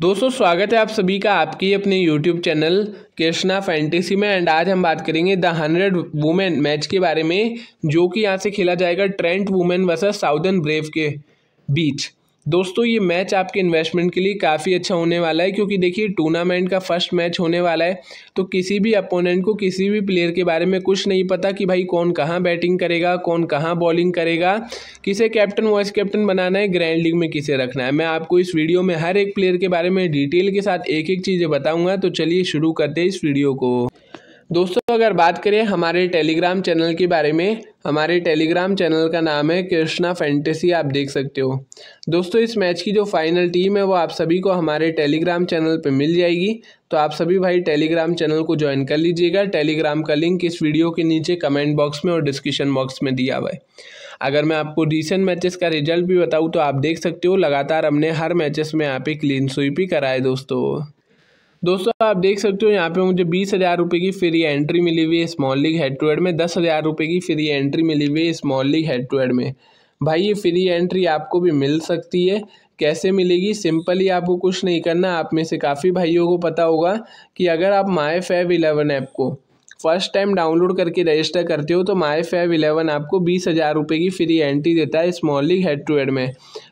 दोस्तों स्वागत है आप सभी का आपकी अपने यूट्यूब चैनल कृष्णा फैंटेसी में एंड आज हम बात करेंगे द हंड्रेड वुमेन मैच के बारे में जो कि यहाँ से खेला जाएगा Trent women versus Southern Brave के बीच दोस्तों ये मैच आपके इन्वेस्टमेंट के लिए काफ़ी अच्छा होने वाला है क्योंकि देखिए टूर्नामेंट का फर्स्ट मैच होने वाला है तो किसी भी अपोनेंट को किसी भी प्लेयर के बारे में कुछ नहीं पता कि भाई कौन कहाँ बैटिंग करेगा कौन कहाँ बॉलिंग करेगा किसे कैप्टन वाइस कैप्टन बनाना है ग्रैंड लीग में किसे रखना है मैं आपको इस वीडियो में हर एक प्लेयर के बारे में डिटेल के साथ एक एक चीज़ें बताऊँगा तो चलिए शुरू करते हैं इस वीडियो को दोस्तों अगर बात करें हमारे टेलीग्राम चैनल के बारे में हमारे टेलीग्राम चैनल का नाम है कृष्णा फैंटेसी आप देख सकते हो दोस्तों इस मैच की जो फाइनल टीम है वो आप सभी को हमारे टेलीग्राम चैनल पे मिल जाएगी तो आप सभी भाई टेलीग्राम चैनल को ज्वाइन कर लीजिएगा टेलीग्राम का लिंक इस वीडियो के नीचे कमेंट बॉक्स में और डिस्क्रिप्शन बॉक्स में दिया हुआ है अगर मैं आपको रिसेंट मैचेस का रिजल्ट भी बताऊँ तो आप देख सकते हो लगातार हमने हर मैचेस में यहाँ पे क्लीन स्वीप ही कराए दोस्तों दोस्तों आप देख सकते हो यहाँ पे मुझे बीस हज़ार रुपये की फ्री एंट्री मिली हुई है small league head to head में दस हज़ार रुपये की फ्री एंट्री मिली हुई है small league head to head में भाई ये फ्री एंट्री आपको भी मिल सकती है कैसे मिलेगी सिंपली आपको कुछ नहीं करना आप में से काफ़ी भाइयों को पता होगा कि अगर आप माए फैव इलेवन ऐप को फर्स्ट टाइम डाउनलोड करके रजिस्टर करते हो तो माई फेव इलेवन आपको बीस हज़ार रुपये की फ्री एंट्री देता है small league head to head में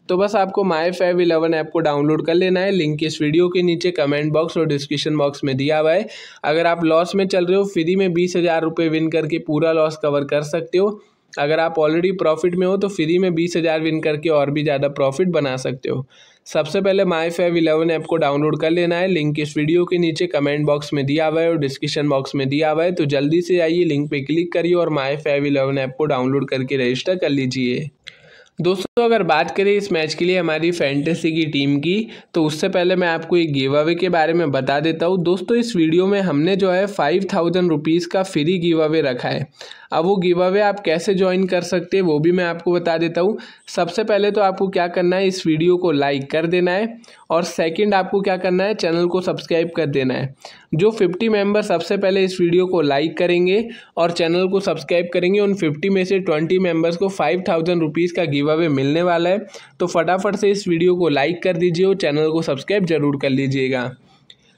तो बस आपको माई फैव इलेवन ऐप को डाउनलोड कर लेना है लिंक इस वीडियो के नीचे कमेंट बॉक्स और डिस्क्रिप्शन बॉक्स में दिया हुआ है अगर आप लॉस में चल रहे हो फ्री में बीस हज़ार रुपये विन करके पूरा लॉस कवर कर सकते हो अगर आप ऑलरेडी प्रॉफिट में हो तो फ्री में बीस हज़ार विन करके और भी ज़्यादा प्रॉफिट बना सकते हो सबसे पहले माई फाइव इलेवन ऐप को डाउनलोड कर लेना है लिंक इस वीडियो के नीचे कमेंट बॉक्स में दिया हुआ है और डिस्क्रिप्शन बॉक्स में दिया हुआ है तो जल्दी से आइए लिंक पे क्लिक करिए और माई फाइव इलेवन ऐप को डाउनलोड करके रजिस्टर कर लीजिए दोस्तों अगर बात करें इस मैच के लिए हमारी फैंटेसी की टीम की तो उससे पहले मैं आपको एक गिव अवे के बारे में बता देता हूँ दोस्तों इस वीडियो में हमने जो है फाइव थाउजेंड रुपीज़ का फ्री गिव अवे रखा है अब वो गिव अवे आप कैसे ज्वाइन कर सकते हैं वो भी मैं आपको बता देता हूँ सबसे पहले तो आपको क्या करना है इस वीडियो को लाइक कर देना है और सेकंड आपको क्या करना है चैनल को सब्सक्राइब कर देना है जो 50 मेंबर सबसे पहले इस वीडियो को लाइक करेंगे और चैनल को सब्सक्राइब करेंगे उन 50 में से 20 मेंबर्स को फाइव थाउजेंड रुपीज़ का गिव अवे मिलने वाला है तो फटाफट से इस वीडियो को लाइक कर दीजिए और चैनल को सब्सक्राइब जरूर कर लीजिएगा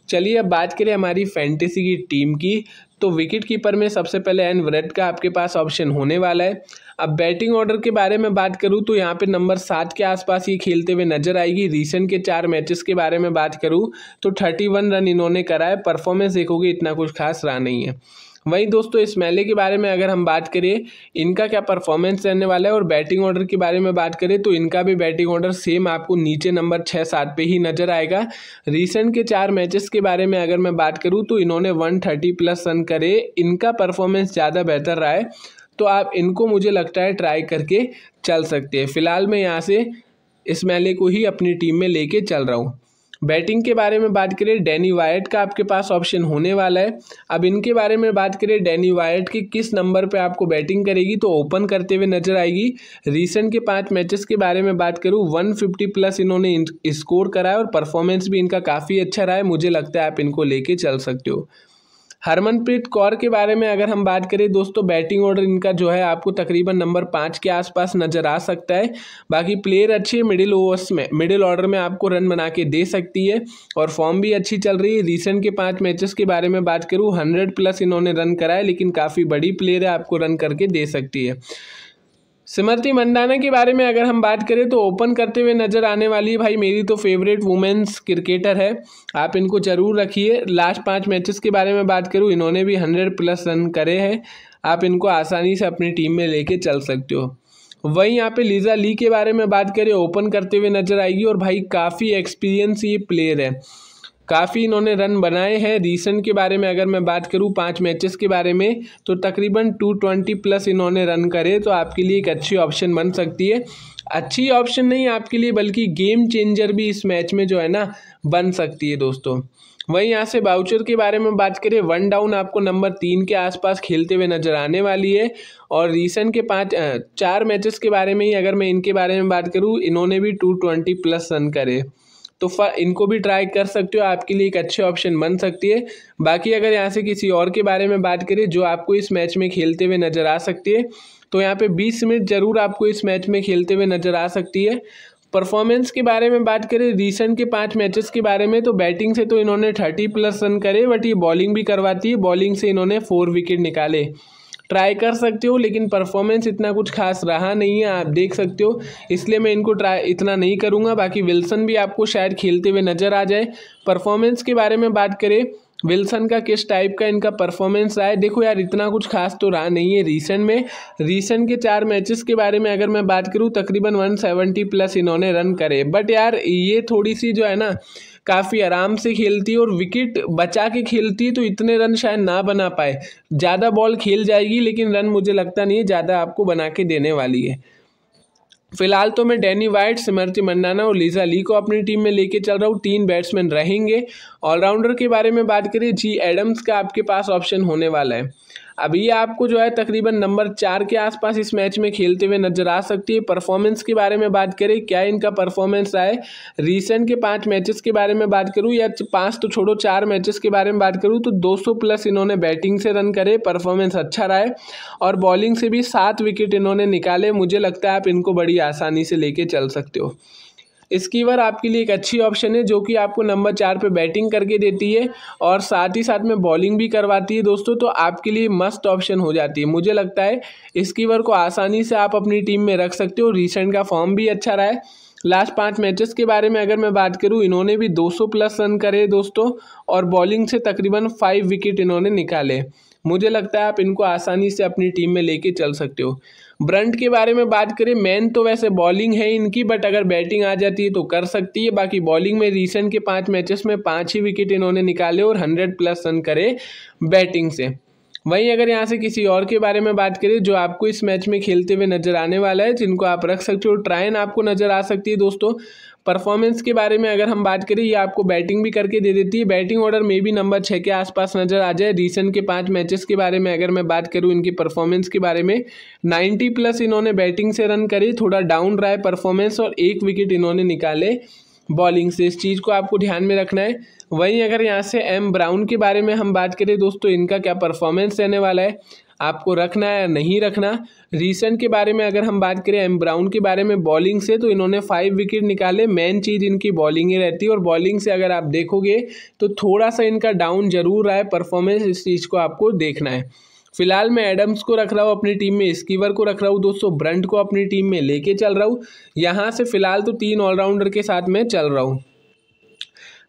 चलिए अब बात करें हमारी फैंटेसी की टीम की तो विकेट कीपर में सबसे पहले एन व्रेड का आपके पास ऑप्शन होने वाला है अब बैटिंग ऑर्डर के बारे में बात करूं तो यहाँ पे नंबर सात के आसपास ये खेलते हुए नजर आएगी रिसेंट के चार मैचेस के बारे में बात करूं तो थर्टी वन रन इन्होंने करा है परफॉर्मेंस देखोगे इतना कुछ खास रहा नहीं है वहीं दोस्तों इस मेले के बारे में अगर हम बात करें इनका क्या परफॉर्मेंस रहने वाला है और बैटिंग ऑर्डर के बारे में बात करें तो इनका भी बैटिंग ऑर्डर सेम आपको नीचे नंबर छः सात पे ही नजर आएगा रिसेंट के चार मैचेस के बारे में अगर मैं बात करूँ तो इन्होंने वन थर्टी प्लस रन करे इनका परफॉर्मेंस ज़्यादा बेहतर रहा है तो आप इनको मुझे लगता है ट्राई करके चल सकते हैं फिलहाल मैं यहाँ से इस मेले को ही अपनी टीम में ले चल रहा हूँ बैटिंग के बारे में बात करें डैनी वायट का आपके पास ऑप्शन होने वाला है अब इनके बारे में बात करें डैनी वायट की किस नंबर पे आपको बैटिंग करेगी तो ओपन करते हुए नजर आएगी रिसेंट के पांच मैचेस के बारे में बात करूँ फिफ्टी प्लस इन्होंने स्कोर कराया और परफॉर्मेंस भी इनका काफ़ी अच्छा रहा है मुझे लगता है आप इनको लेके चल सकते हो हरमनप्रीत कौर के बारे में अगर हम बात करें दोस्तों बैटिंग ऑर्डर इनका जो है आपको तकरीबन नंबर पाँच के आसपास नज़र आ सकता है बाकी प्लेयर अच्छी है मिडिल ओवर्स में मिडिल ऑर्डर में आपको रन बना के दे सकती है और फॉर्म भी अच्छी चल रही है रिसेंट के पाँच मैचेस के बारे में बात करूँ हंड्रेड प्लस इन्होंने रन कराए लेकिन काफ़ी बड़ी प्लेयर है आपको रन करके दे सकती है स्मृति मंदाना के बारे में अगर हम बात करें तो ओपन करते हुए नज़र आने वाली भाई मेरी तो फेवरेट वुमेन्स क्रिकेटर है आप इनको ज़रूर रखिए लास्ट पाँच मैचेस के बारे में बात करूँ इन्होंने भी हंड्रेड प्लस रन करे हैं आप इनको आसानी से अपनी टीम में लेके चल सकते हो वहीं यहाँ पे लीजा ली के बारे में बात करें ओपन करते हुए नज़र आएगी और भाई काफ़ी एक्सपीरियंस ये प्लेयर है काफ़ी इन्होंने रन बनाए हैं रीसेंट के बारे में अगर मैं बात करूँ पाँच मैचेस के बारे में तो तकरीबन टू ट्वेंटी प्लस इन्होंने रन करे तो आपके लिए एक अच्छी ऑप्शन बन सकती है अच्छी ऑप्शन नहीं आपके लिए बल्कि गेम चेंजर भी इस मैच में जो है ना बन सकती है दोस्तों वहीं यहाँ से बाउचर के बारे में बात करें वन डाउन आपको नंबर तीन के आसपास खेलते हुए नजर आने वाली है और रीसेंट के पाँच चार मैचेस के बारे में ही अगर मैं इनके बारे में बात करूँ इन्होंने भी टू ट्वेंटी प्लस रन करे तो इनको भी ट्राई कर सकते हो आपके लिए एक अच्छे ऑप्शन बन सकती है बाकी अगर यहाँ से किसी और के बारे में बात करें जो आपको इस मैच में खेलते हुए नज़र आ सकती है तो यहाँ पे 20 मिनट ज़रूर आपको इस मैच में खेलते हुए नज़र आ सकती है परफॉर्मेंस के बारे में बात करें रिसेंट के पांच मैचेस के बारे में तो बैटिंग से तो इन्होंने थर्टी प्लस रन करे बट ये बॉलिंग भी करवाती है बॉलिंग से इन्होंने फोर विकेट निकाले ट्राई कर सकते हो लेकिन परफॉर्मेंस इतना कुछ खास रहा नहीं है आप देख सकते हो इसलिए मैं इनको ट्राई इतना नहीं करूँगा बाकी विल्सन भी आपको शायद खेलते हुए नज़र आ जाए परफॉर्मेंस के बारे में बात करें विल्सन का किस टाइप का इनका परफॉर्मेंस रहा है देखो यार इतना कुछ खास तो रहा नहीं है रिसेंट में रिसेंट के चार मैचेस के बारे में अगर मैं बात करूँ तकरीबन 170 प्लस इन्होंने रन करे बट यार ये थोड़ी सी जो है ना काफ़ी आराम से खेलती है और विकेट बचा के खेलती तो इतने रन शायद ना बना पाए ज़्यादा बॉल खेल जाएगी लेकिन रन मुझे लगता नहीं है ज़्यादा आपको बना के देने वाली है फिलहाल तो मैं डैनी वाइट स्मृति मंडाना और लीजा ली को अपनी टीम में लेके चल रहा हूँ तीन बैट्समैन रहेंगे ऑलराउंडर के बारे में बात करें जी एडम्स का आपके पास ऑप्शन होने वाला है अभी आपको जो है तकरीबन नंबर चार के आसपास इस मैच में खेलते हुए नजर आ सकती है परफॉर्मेंस के बारे में बात करें क्या इनका परफॉर्मेंस आए रिसेंट के पाँच मैचेस के बारे में बात करूँ या पाँच तो छोड़ो चार मैचेस के बारे में बात करूँ तो 200 प्लस इन्होंने बैटिंग से रन करे परफॉर्मेंस अच्छा रहा है और बॉलिंग से भी सात विकेट इन्होंने निकाले मुझे लगता है आप इनको बड़ी आसानी से लेके चल सकते हो स्कीवर आपके लिए एक अच्छी ऑप्शन है जो कि आपको नंबर चार पे बैटिंग करके देती है और साथ ही साथ में बॉलिंग भी करवाती है दोस्तों तो आपके लिए मस्ट ऑप्शन हो जाती है मुझे लगता है स्कीवर को आसानी से आप अपनी टीम में रख सकते हो रिसेंट का फॉर्म भी अच्छा रहा है लास्ट पाँच मैचेस के बारे में अगर मैं बात करूं इन्होंने भी 200 प्लस रन करे दोस्तों और बॉलिंग से तकरीबन फाइव विकेट इन्होंने निकाले मुझे लगता है आप इनको आसानी से अपनी टीम में लेके चल सकते हो ब्रंट के बारे में बात करें मैन तो वैसे बॉलिंग है इनकी बट अगर बैटिंग आ जाती है तो कर सकती है बाकी बॉलिंग में रिसेंट के पाँच मैचेस में पाँच ही विकेट इन्होंने निकाले और हंड्रेड प्लस रन करे बैटिंग से वहीं अगर यहाँ से किसी और के बारे में बात करें जो आपको इस मैच में खेलते हुए नजर आने वाला है जिनको आप रख सकते हो ट्रायन आपको नजर आ सकती है दोस्तों परफॉर्मेंस के बारे में अगर हम बात करें ये आपको बैटिंग भी करके दे देती है बैटिंग ऑर्डर में भी नंबर छः के आसपास नज़र आ जाए रिसेंट के पांच मैचेस के बारे में अगर मैं बात करूँ इनकी परफॉर्मेंस के बारे में 90 प्लस इन्होंने बैटिंग से रन करी थोड़ा डाउन रहा है परफॉर्मेंस और एक विकेट इन्होंने निकाले बॉलिंग से इस चीज़ को आपको ध्यान में रखना है वहीं अगर यहाँ से एम ब्राउन के बारे में हम बात करें दोस्तों इनका क्या परफॉर्मेंस रहने वाला है आपको रखना है या नहीं रखना रिसेंट के बारे में अगर हम बात करें एम ब्राउन के बारे में बॉलिंग से तो इन्होंने फाइव विकेट निकाले मेन चीज़ इनकी बॉलिंग ही रहती है और बॉलिंग से अगर आप देखोगे तो थोड़ा सा इनका डाउन जरूर आए परफॉर्मेंस इस चीज़ को आपको देखना है फिलहाल मैं एडम्स को रख रहा हूँ अपनी टीम में स्कीवर को रख रहा हूँ दोस्तों ब्रंट को अपनी टीम में लेके चल रहा हूँ यहाँ से फिलहाल तो तीन ऑलराउंडर के साथ मैं चल रहा हूँ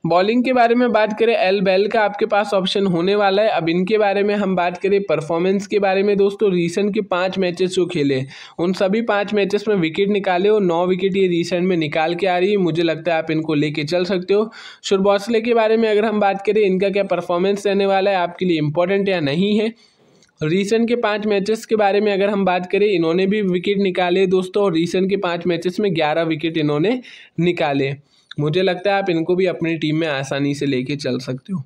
बॉलिंग के बारे में बात करें एल बेल का आपके पास ऑप्शन होने वाला है अब इनके बारे में हम बात करें परफॉर्मेंस के बारे में दोस्तों रीसेंट के पांच मैचेस जो खेले उन सभी पांच मैचेस में विकेट निकाले और नौ विकेट ये रीसेंट में निकाल के आ रही है मुझे लगता है आप इनको लेके चल सकते हो शुरबौसले के बारे में अगर हम बात करें इनका क्या परफॉर्मेंस रहने वाला है आपके लिए इंपॉर्टेंट या नहीं है रीसेंट के पाँच मैचेस के बारे में अगर हम बात करें इन्होंने भी विकेट निकाले दोस्तों और रीसन के पाँच मैचेस में ग्यारह विकेट इन्होंने निकाले मुझे लगता है आप इनको भी अपनी टीम में आसानी से लेके चल सकते हो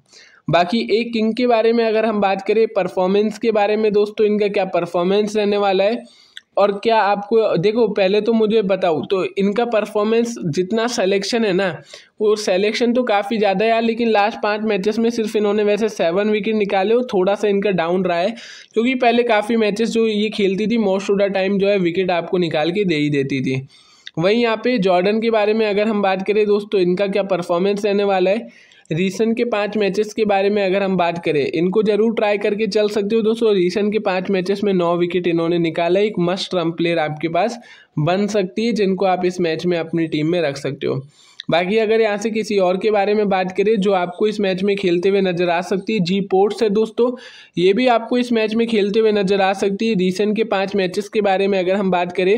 बाकी एक किंग के बारे में अगर हम बात करें परफॉर्मेंस के बारे में दोस्तों इनका क्या परफॉर्मेंस रहने वाला है और क्या आपको देखो पहले तो मुझे बताओ तो इनका परफॉर्मेंस जितना सेलेक्शन है ना वो सेलेक्शन तो काफ़ी ज़्यादा है लेकिन लास्ट पांच मैचेस में सिर्फ इन्होंने वैसे सेवन विकेट निकाले और थोड़ा सा इनका डाउन रहा है क्योंकि पहले काफ़ी मैचेस जो ये खेलती थी मोस्ट ऑफ द टाइम जो है विकेट आपको निकाल के दे ही देती थी वहीं यहाँ पे जॉर्डन के बारे में अगर हम बात करें दोस्तों इनका क्या परफॉर्मेंस रहने वाला है रीसेंट के पाँच मैचेस के बारे में अगर हम बात करें इनको जरूर ट्राई करके चल सकते हो दोस्तों रीसेंट के पाँच मैचेस में नौ विकेट इन्होंने निकाला एक मस्ट रन प्लेयर आपके पास बन सकती है जिनको आप इस मैच में अपनी टीम में रख सकते हो बाकी अगर यहाँ से किसी और के बारे में बात करें जो आपको इस मैच में खेलते हुए नजर आ सकती है जी पोर्ट्स है दोस्तों ये भी आपको इस मैच में खेलते हुए नजर आ सकती है रिसेंट के पाँच मैचेस के बारे में अगर हम बात करें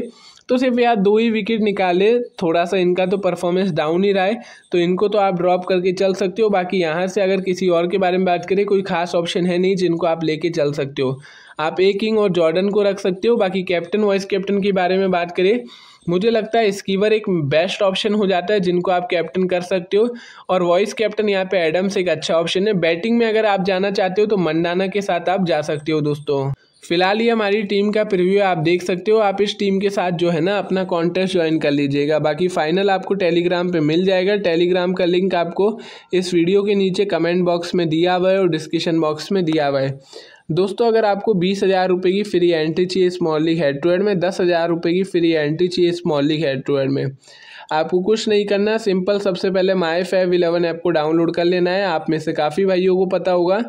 तो सिर्फ यार दो ही विकेट निकाले थोड़ा सा इनका तो परफॉर्मेंस डाउन ही रहा है तो इनको तो आप ड्रॉप करके चल सकते हो बाकी यहाँ से अगर किसी और के बारे में बात करें कोई खास ऑप्शन है नहीं जिनको आप लेके चल सकते हो आप ए किंग और जॉर्डन को रख सकते हो बाकी कैप्टन वाइस कैप्टन के बारे में बात करें मुझे लगता है स्कीवर एक बेस्ट ऑप्शन हो जाता है जिनको आप कैप्टन कर सकते हो और वॉइस कैप्टन यहाँ पे एडम्स एक अच्छा ऑप्शन है बैटिंग में अगर आप जाना चाहते हो तो मंडाना के साथ आप जा सकते हो दोस्तों फिलहाल ये हमारी टीम का प्रिव्यू आप देख सकते हो आप इस टीम के साथ जो है ना अपना कॉन्टेस्ट ज्वाइन कर लीजिएगा बाकी फाइनल आपको टेलीग्राम पे मिल जाएगा टेलीग्राम का लिंक आपको इस वीडियो के नीचे कमेंट बॉक्स में दिया हुआ है और डिस्क्रिप्शन बॉक्स में दिया हुआ है दोस्तों अगर आपको बीस हज़ार रुपये की फ्री एंट्री चाहिए small league head to head में दस हज़ार रुपये की फ्री एंट्री चाहिए small league head to head में आपको कुछ नहीं करना सिंपल सबसे पहले माई फेव इलेवन ऐप को डाउनलोड कर लेना है आप में से काफ़ी भाइयों को पता होगा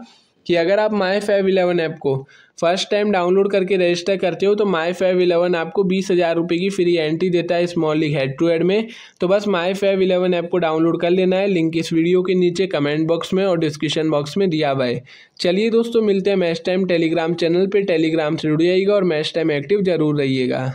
कि अगर आप माई फाइव इलेवन ऐप को फर्स्ट टाइम डाउनलोड करके रजिस्टर करते हो तो माई फाइव इलेवन आपको बीस हज़ार रुपये की फ्री एंट्री देता है small league head to head में तो बस माई फाइव इलेवन ऐप को डाउनलोड कर लेना है लिंक इस वीडियो के नीचे कमेंट बॉक्स में और डिस्क्रिप्शन बॉक्स में दिया हुआ है चलिए दोस्तों मिलते हैं मैच टाइम टेलीग्राम चैनल पर टेलीग्राम से जुड़ जाइएगा और मैच टाइम एक्टिव जरूर रहिएगा